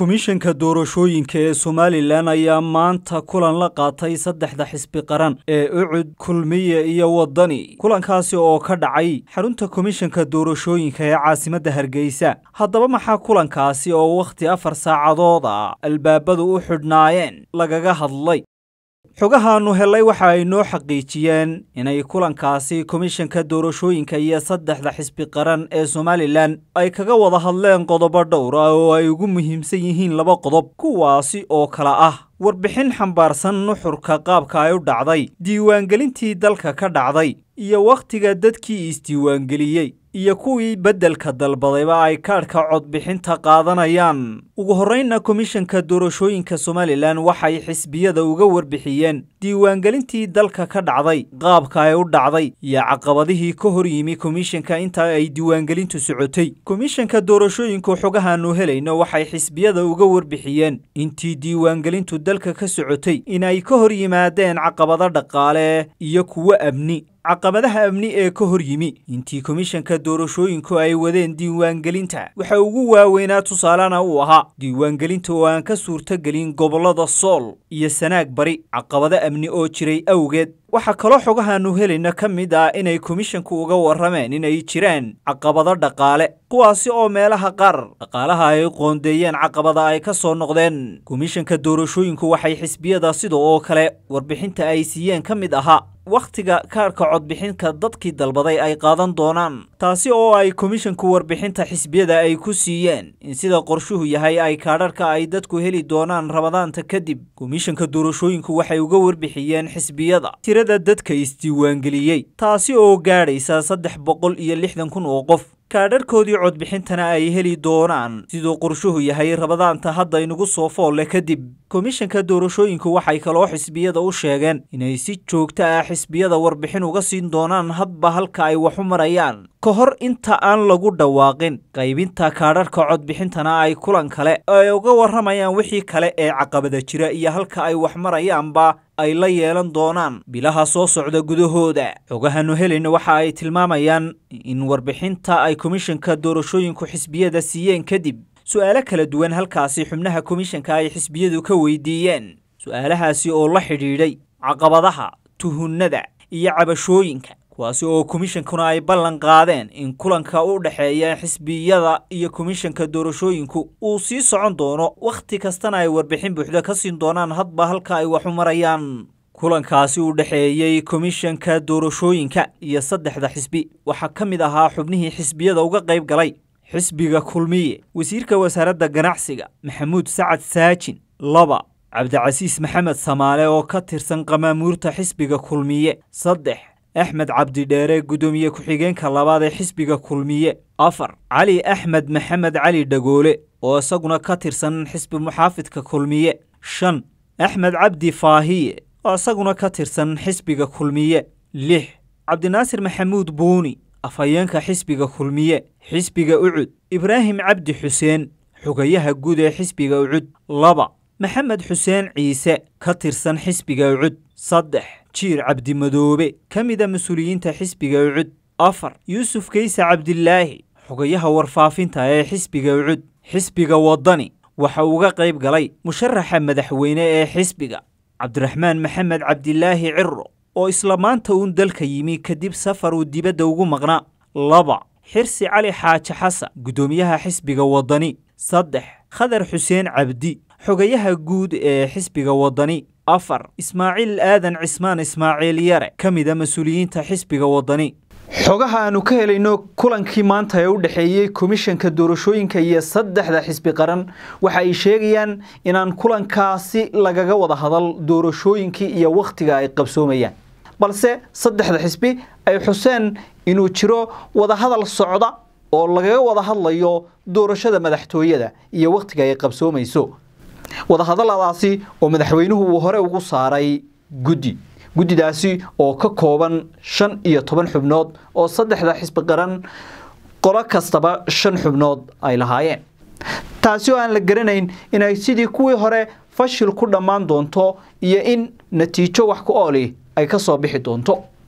komishanka doorashooyinka ee somalilan ayaa maanta kulan la qaatay saddexda xisbi qaran ee ucud kulmiye iyo waddani kulankaasi oo ka dhacay xarunta komishanka doorashooyinka ee caasimadda hargeysa haddaba maxaa kulankaasi oo wakhti afar saacadood ah albaabadu u xidhnaayeen lagaga hadlay xogahaannu helay waxa ay noo xaqiijiyeen inay kulankaasi komishanka doorashooyinka iyo saddexda xisbi qaran ee somalilan ay kaga wada hadleen qodobo dhowr ah oo ay ugu muhiimsan yihiin laba qodob kuwaasi oo kale ah warbixin xambaarsan nuxurka qaabka ay u dhacday diiwaangelintii dalka ka dhacday iyo wakhtiga dadkii isdiiwaangeliyey iyo kuwii beddelka dalbadayba ay kaadhka codbixinta qaadanayaan ugu horraynna komishanka doorashooyinka somalilan waxay xisbiyada uga warbixiyeen diiwaangelintii dalka ka dhacday qaabka ay u dhacday iyo caqabadihii ka hor yimi komishanka inta ay diiwaangelintu socotay komishanka doorashooyinku xogahaannu helayno waxay xisbiyada uga warbixiyeen intii diiwaangelintu dalka ka socotay in ay ka hor yimaadeen caqabado dhaqaale iyo kuwo amni caqabadaha amni ee ka hor yimi intii komishanka doorashooyinku ay wadeen diiwaangelinta waxa ugu waaweynaa tusaalena uu ahaa diiwaangelinta oo aan ka suurtogelin gobollada sool iyo sanaag bari caqabado amni oo jiray awgeed waxaa kaloo xogahaannu helayna ka mid ah inay komishanku uga warrameen inay jiraan caqabado dhaqaale kuwaasi oo meelaha qaar dhaqaalaha ay qoondeeyeen caqabada ay ka soo noqdeen komishanka doorashooyinku waxay xisbiyada sida oo kale warbixinta ay siiyeen ka mid ahaa wakhtiga kaarka codbixinka dadkii dalbaday ay qaadan doonaan taasi oo ay komishinku warbixinta xisbiyada ay ku siiyeen in sida qorshuhu yahay ay kaadharka ay dadku heli doonaan rabadaanta kadib komishanka doorashooyinku waxay uga warbixiyeen xisbiyada tirada dadka isdiiwaangeliyey taasi oo gaadhaysa saddex boqol iyo lixdan kun oo qof kaadharkoodii codbixintana ay heli doonaan siduu qorshuhu yahay rabadaanta hadda inugu soo foolle kadib komishanka doorashooyinku waxay kaloo xisbiyada u sheegeen inay si joogta ah xisbiyada warbixin uga siin doonaan hadba halka ay wax u marayaan ka hor inta aan lagu dhawaaqin qaybinta kaadharka codbixintana ay kulan kale ay uga warramayaan wixii kale ee caqabada jira iyo halka ay wax marayaanba ay la yeelan doonaan bilaha soo socda gudahooda xogahannu helin waxa ay tilmaamayaan in warbixinta ay komishanka doorashooyinku xisbiyada siiyeen kadib su'aalo kala duwan halkaasi xubnaha komishanka ay xisbiyadu ka weydiiyeen su'aalahaasi oo la xidhiidhay caqabadaha tuhunnada iyo cabashooyinka kuwaasi oo komishankuna ay ballan qaadeen in kulanka u dhexeeya xisbiyada iyo komishanka doorashooyinku uu sii socon doono wakhti kastana ay warbixin buuxda ka siin doonaan hadba halka ay wax u marayaan kulankaasi u dhexeeyey komishanka doorashooyinka iyo saddexda xisbi waxaa ka mid ahaa xubnihii xisbiyada uga qayb galay xisbiga kulmiye wasiirka wasaaradda ganacsiga maxamuud sacad saajin laba cabdicasiis maxamed samaale oo ka tirsan qamaamuurta xisbiga kulmiye saddex axmed cabdidheere guddoomiye ku-xigeenka labaad ee xisbiga kulmiye afar cali axmed maxamed cali dhagoole oo isaguna ka tirsan xisbi muxaafidka kulmiye shan axmed cabdi faahiye oo isaguna ka tirsan xisbiga kulmiye lix cabdinaasir maxamuud buuni afhayeenka xisbiga kulmiye xisbiga ucud ibraahim cabdi xuseen xogayaha guud ee xisbiga ucud laba maxamed xuseen ciise ka tirsan xisbiga ucud saddex jiir cabdimadoobe ka mida mas-uuliyiinta xisbiga ucud afar yuusuf kayse cabdilaahi xogayaha warfaafinta ee xisbiga ucud xisbiga waddani waxa uga qayb galay musharaxa madaxweyne ee xisbiga cabdiraxmaan maxamed cabdilaahi ciro oo isla maanta uun dalka yimi kadib safar uu dibadda ugu maqnaa laba xirsi cali xaaji xasan guddoomiyaha xisbiga waddani saddex khadar xuseen cabdi xogayaha guud ee xisbiga waddani afar ismaaciil aadan cismaan ismaaciil yare ka mida ah mas-uuliyiinta xisbiga waddani xogaha aanu ka helayno kulankii maanta ee u dhexeeyey komishanka doorashooyinka iyo saddexda xisbi qaran waxa ay sheegayaan inaan kulankaasi lagaga wada hadal doorashooyinkii iyo wakhtiga ay qabsoomayaan balse saddexda xisbi ay xuseen inuu jiro wadahadal socda oo lagaga wada hadlayo doorashada madaxtooyada iyo wakhtiga ay qabsoomayso wadahadalladaasi oo madaxweynuhu uu hore ugu saaray guddi guddidaasi oo ka kooban shan iyo toban xubnood oo saddexda xisbi qaran qolo kastaba shan xubnood ay lahaayeen taasi oo aan la garanayn inay sidii kuwii hore fashil ku dhammaan doonto iyo in natiijo wax ku ooli ay ka soo bixi doonto